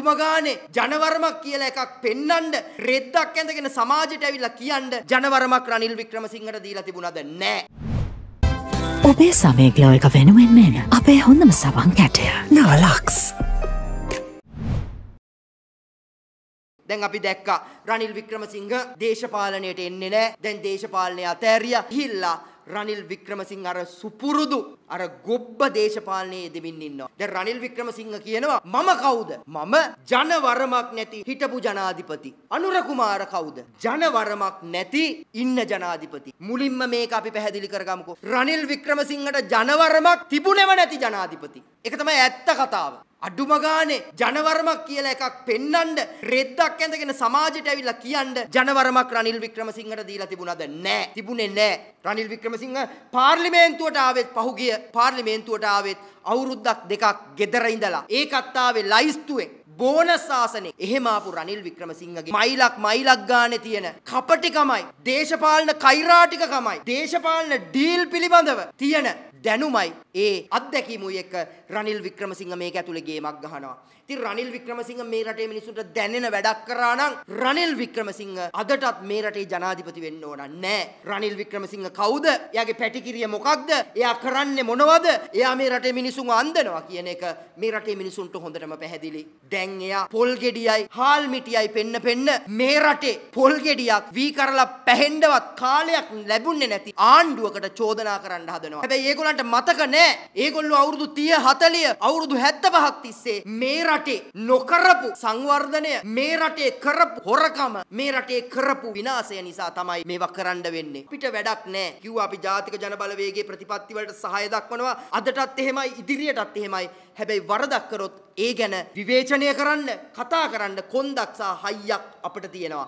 අඩුම ගානේ ජනවරමක් කියලා එකක් පෙන්නඳ රෙද්දක් ඇඳගෙන සමාජයට ඇවිල්ලා කියන්න ජනවරමක් රනිල් වික්‍රමසිංහට දීලා තිබුණාද නැහැ ඔබේ සමය ගලෝ එක වෙනුවෙන් මෙන අපේ හොඳම සවන් කැටය නවලක්ස්. දැන් අපි දැක්කා රනිල් වික්‍රමසිංහ දේශපාලනයට එන්නේ නැහැ. දැන් දේශපාලනය අතෑරියා. ගිහිල්ලා රනිල් වික්‍රමසිංහ අර සුපුරුදු අර ගොබ්බ දේශපාලනයේ දෙමින් ඉන්නවා. දැන් රනිල් වික්‍රමසිංහ කියනවා මම කවුද? මම ජනවරමක් නැති හිටපු ජනාධිපති. අනුර කුමාර කවුද? ජනවරමක් නැති ඉන්න ජනාධිපති. මුලින්ම මේක අපි පැහැදිලි කරගමුකෝ. රනිල් වික්‍රමසිංහට ජනවරමක් තිබුණෙම නැති ජනාධිපති. ඒක තමයි ඇත්ත කතාව. අඩුම ගානේ ජනවර්මක් කියලා එකක් පෙන්නඳ රෙද්දක් ඇඳගෙන සමාජයට ඇවිල්ලා කියන්න ජනවර්මක් රනිල් වික්‍රමසිංහට දීලා තිබුණාද නෑ තිබුණේ නෑ රනිල් වික්‍රමසිංහ පාර්ලිමේන්තුවට ආවෙත් පහුගිය පාර්ලිමේන්තුවට ආවෙත් අවුරුද්දක් දෙකක් ගෙදර ඉඳලා ඒකත් ආවේ ලයිස්තුවෙන් බෝන සාසනේ එහෙම ආපු රනිල් වික්‍රමසිංහගේ මයිලක් මයිලක් ගානේ තියෙන කපටිකමයි දේශපාලන කෛරාටිකකමයි දේශපාලන ඩීල් පිළිබඳව තියෙන දැනුමයි ඒ අත්දැකීමුයි එක්ක රනිල් වික්‍රමසිංහ මේක ඇතුලේ ගේමක් ගහනවා. ඉතින් රනිල් වික්‍රමසිංහ මේ රටේ මිනිසුන්ට දැනෙන වැඩක් කරා නම් රනිල් වික්‍රමසිංහ අදටත් මේ රටේ ජනාධිපති වෙන්න ඕන නෑ. රනිල් වික්‍රමසිංහ කවුද? එයාගේ පැටිකිරිය මොකක්ද? එයා කරන්නේ මොනවද? එයා මේ රටේ මිනිසුන්ව අන්දනවා කියන එක මේ රටේ මිනිසුන්ට හොඳටම පැහැදිලි. දැන් දැන් එයා පොල් ගෙඩියයි හාල් මිටියයි පෙන්න පෙන්න මේ රටේ පොල් ගෙඩියක් වී කරලා පැහෙන්නවත් කාලයක් ලැබුණේ නැති ආණ්ඩුවකට චෝදනා කරන්න හදනවා. හැබැයි ඒගොල්ලන්ට මතක නෑ. ඒගොල්ලෝ අවුරුදු 30 40 අවුරුදු 75ක් තිස්සේ මේ රටේ නොකරපු සංවර්ධනය මේ රටේ කරපු හොරකම මේ රටේ කරපු විනාශය නිසා තමයි මේවා කරන්න වෙන්නේ. අපිට වැඩක් නෑ. කිව්වා අපි ජාතික ජනබලවේගයේ ප්‍රතිපත්ති වලට සහාය දක්වනවා. අදටත් එහෙමයි ඉදිරියටත් එහෙමයි. හැබැයි වරදක් කරොත් ඒ ගැන විවේචනය කරන්න කතා කරන්න කොන්දක්සා හයියක් අපට තියෙනවා.